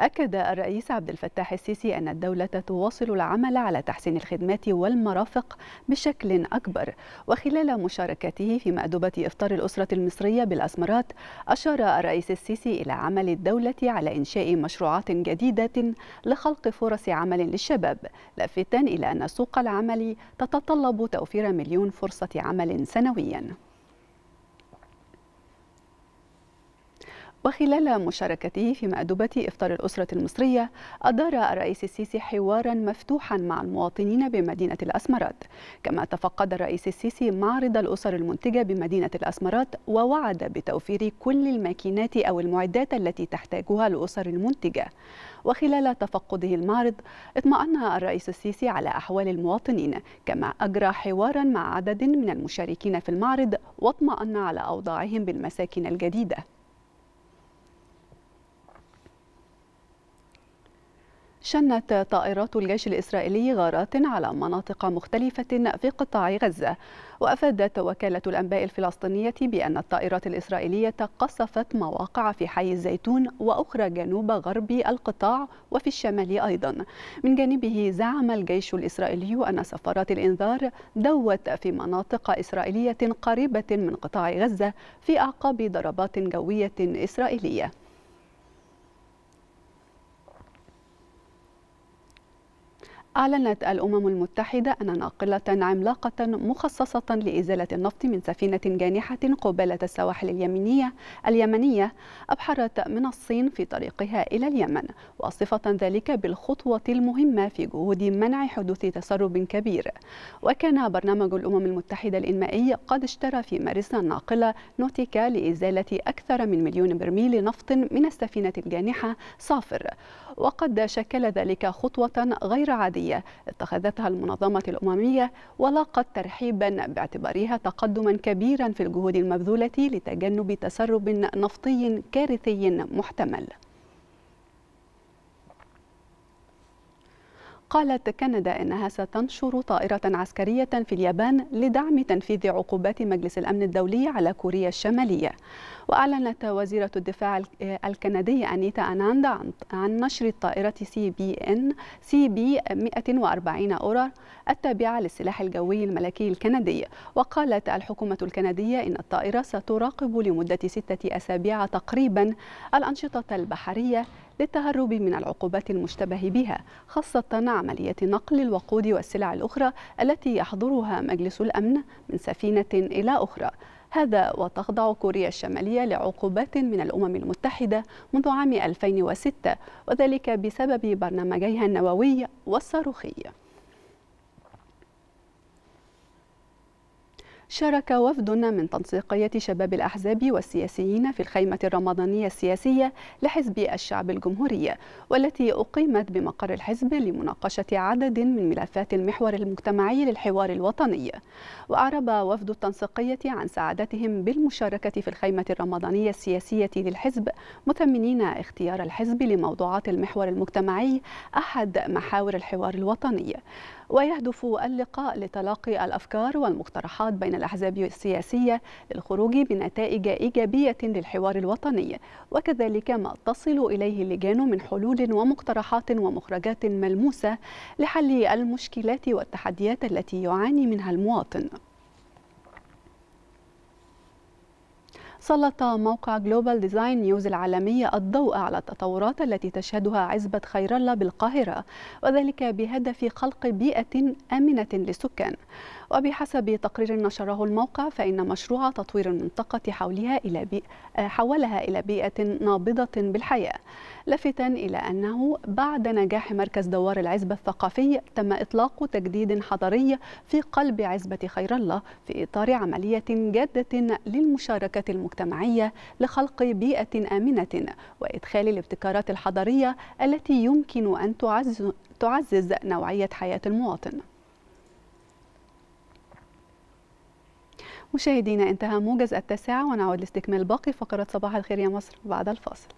أكد الرئيس عبد الفتاح السيسي أن الدولة تواصل العمل على تحسين الخدمات والمرافق بشكل أكبر وخلال مشاركته في مأدبة إفطار الأسرة المصرية بالأسمرات أشار الرئيس السيسي إلى عمل الدولة على إنشاء مشروعات جديدة لخلق فرص عمل للشباب لافتا إلى أن سوق العمل تتطلب توفير مليون فرصة عمل سنويا وخلال مشاركته في مأدبة إفطار الأسرة المصرية أدار الرئيس السيسي حوارا مفتوحا مع المواطنين بمدينة الأسمرات كما تفقد الرئيس السيسي معرض الأسر المنتجة بمدينة الأسمرات ووعد بتوفير كل الماكينات أو المعدات التي تحتاجها الأسر المنتجة وخلال تفقده المعرض اطمأن الرئيس السيسي على أحوال المواطنين كما أجرى حوارا مع عدد من المشاركين في المعرض واطمأن على أوضاعهم بالمساكن الجديدة شنت طائرات الجيش الإسرائيلي غارات على مناطق مختلفة في قطاع غزة وأفادت وكالة الأنباء الفلسطينية بأن الطائرات الإسرائيلية قصفت مواقع في حي الزيتون وأخرى جنوب غرب القطاع وفي الشمال أيضا من جانبه زعم الجيش الإسرائيلي أن سفارات الإنذار دوت في مناطق إسرائيلية قريبة من قطاع غزة في أعقاب ضربات جوية إسرائيلية أعلنت الأمم المتحدة أن ناقلة عملاقة مخصصة لإزالة النفط من سفينة جانحة قبالة السواحل اليمنية اليمنية أبحرت من الصين في طريقها إلى اليمن وصفة ذلك بالخطوة المهمة في جهود منع حدوث تسرب كبير وكان برنامج الأمم المتحدة الإنمائي قد اشترى في مارس الناقلة نوتيكا لإزالة أكثر من مليون برميل نفط من السفينة الجانحة صافر وقد شكل ذلك خطوة غير عادية العربية اتخذتها المنظمة الأممية ولاقت ترحيبا باعتبارها تقدما كبيرا في الجهود المبذولة لتجنب تسرب نفطي كارثي محتمل قالت كندا انها ستنشر طائره عسكريه في اليابان لدعم تنفيذ عقوبات مجلس الامن الدولي على كوريا الشماليه وأعلنت وزيرة الدفاع آه، الكندية أنيتا أناندا عن نشر الطائرة سي بي إن سي بي 140 أورر التابعة للسلاح الجوي الملكي الكندي وقالت الحكومة الكندية إن الطائرة ستراقب لمدة ستة أسابيع تقريبا الأنشطة البحرية للتهرب من العقوبات المشتبه بها خاصة عملية نقل الوقود والسلع الأخرى التي يحضرها مجلس الأمن من سفينة إلى أخرى هذا وتخضع كوريا الشمالية لعقوبات من الأمم المتحدة منذ عام 2006 وذلك بسبب برنامجيها النووي والصاروخي شارك وفد من تنسيقية شباب الأحزاب والسياسيين في الخيمة الرمضانية السياسية لحزب الشعب الجمهوري والتي أقيمت بمقر الحزب لمناقشة عدد من ملفات المحور المجتمعي للحوار الوطني وأعرب وفد التنسيقية عن سعادتهم بالمشاركة في الخيمة الرمضانية السياسية للحزب مثمنين اختيار الحزب لموضوعات المحور المجتمعي أحد محاور الحوار الوطني ويهدف اللقاء لتلاقي الأفكار والمقترحات بين الأحزاب السياسية للخروج بنتائج إيجابية للحوار الوطني وكذلك ما تصل إليه اللجان من حلول ومقترحات ومخرجات ملموسة لحل المشكلات والتحديات التي يعاني منها المواطن سلط موقع جلوبال ديزاين نيوز العالمي الضوء على التطورات التي تشهدها عزبة خير الله بالقاهرة وذلك بهدف خلق بيئة آمنة للسكان وبحسب تقرير نشره الموقع فإن مشروع تطوير المنطقة حولها إلى حولها إلى بيئة نابضة بالحياة لافتا إلى أنه بعد نجاح مركز دوار العزبة الثقافي تم إطلاق تجديد حضري في قلب عزبة خير الله في إطار عملية جادة للمشاركة المجتمعية لخلق بيئة آمنة وإدخال الابتكارات الحضرية التي يمكن أن تعزز, تعزز نوعية حياة المواطن مشاهدينا انتهى موجز التاسعة ونعود لاستكمال باقي فقرات صباح الخير يا مصر بعد الفاصل